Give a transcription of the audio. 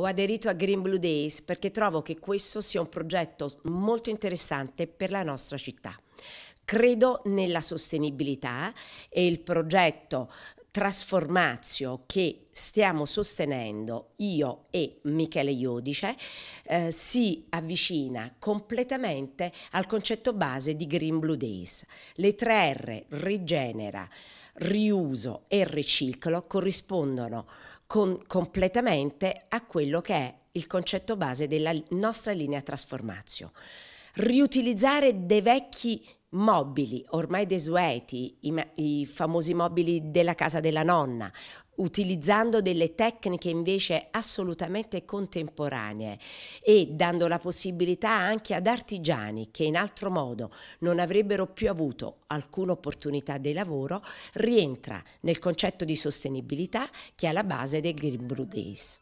ho aderito a Green Blue Days perché trovo che questo sia un progetto molto interessante per la nostra città. Credo nella sostenibilità e il progetto Trasformazio che stiamo sostenendo io e Michele Iodice eh, si avvicina completamente al concetto base di Green Blue Days. Le tre R, rigenera, riuso e riciclo corrispondono con, completamente a quello che è il concetto base della nostra linea trasformazio. Riutilizzare dei vecchi mobili ormai desueti, i, i, famosi mobili della casa della nonna, utilizzando delle tecniche invece assolutamente contemporanee e dando la possibilità anche ad artigiani che in altro modo non avrebbero più avuto alcuna opportunità di lavoro, rientra nel concetto di sostenibilità che è alla base del Green Blue Days.